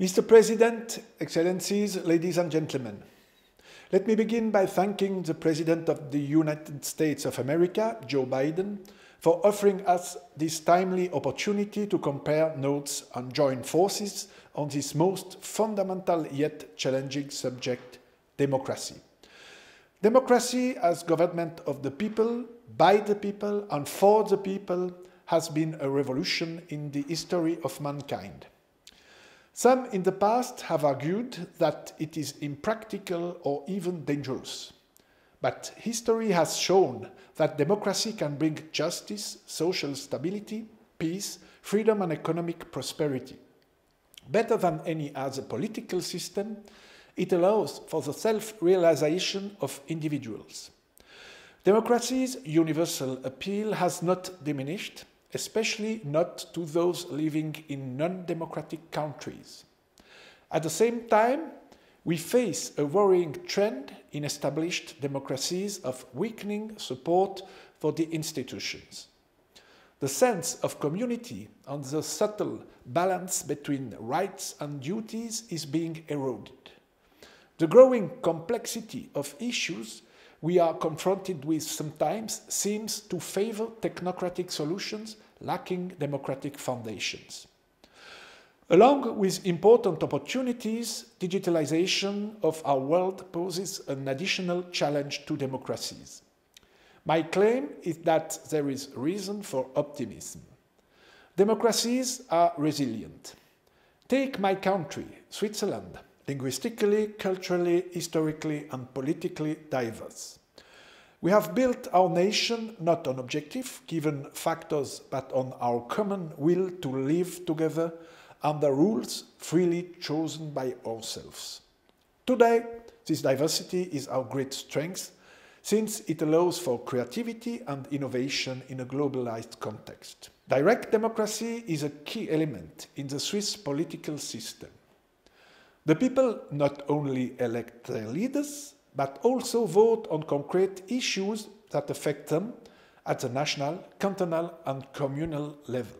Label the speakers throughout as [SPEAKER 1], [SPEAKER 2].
[SPEAKER 1] Mr. President, Excellencies, ladies and gentlemen, let me begin by thanking the President of the United States of America, Joe Biden, for offering us this timely opportunity to compare notes and join forces on this most fundamental yet challenging subject, democracy. Democracy as government of the people, by the people, and for the people has been a revolution in the history of mankind. Some in the past have argued that it is impractical or even dangerous. But history has shown that democracy can bring justice, social stability, peace, freedom, and economic prosperity. Better than any other political system, it allows for the self realization of individuals. Democracy's universal appeal has not diminished, especially not to those living in non-democratic countries. At the same time, we face a worrying trend in established democracies of weakening support for the institutions. The sense of community and the subtle balance between rights and duties is being eroded. The growing complexity of issues we are confronted with sometimes seems to favor technocratic solutions lacking democratic foundations. Along with important opportunities, digitalization of our world poses an additional challenge to democracies. My claim is that there is reason for optimism. Democracies are resilient. Take my country, Switzerland linguistically, culturally, historically, and politically diverse. We have built our nation not on objective, given factors, but on our common will to live together under rules freely chosen by ourselves. Today, this diversity is our great strength, since it allows for creativity and innovation in a globalized context. Direct democracy is a key element in the Swiss political system. The people not only elect their uh, leaders, but also vote on concrete issues that affect them at the national, cantonal, and communal level.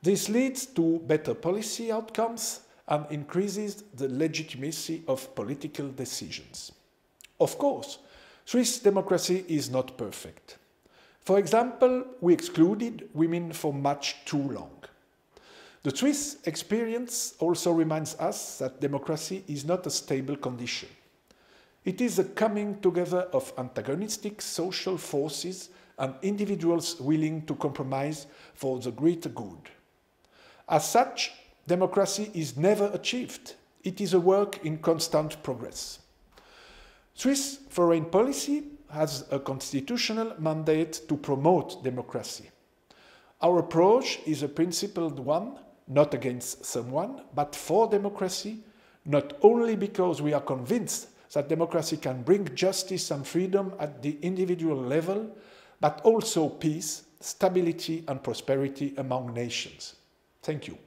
[SPEAKER 1] This leads to better policy outcomes and increases the legitimacy of political decisions. Of course, Swiss democracy is not perfect. For example, we excluded women for much too long. The Swiss experience also reminds us that democracy is not a stable condition. It is a coming together of antagonistic social forces and individuals willing to compromise for the greater good. As such, democracy is never achieved. It is a work in constant progress. Swiss foreign policy has a constitutional mandate to promote democracy. Our approach is a principled one not against someone, but for democracy, not only because we are convinced that democracy can bring justice and freedom at the individual level, but also peace, stability, and prosperity among nations. Thank you.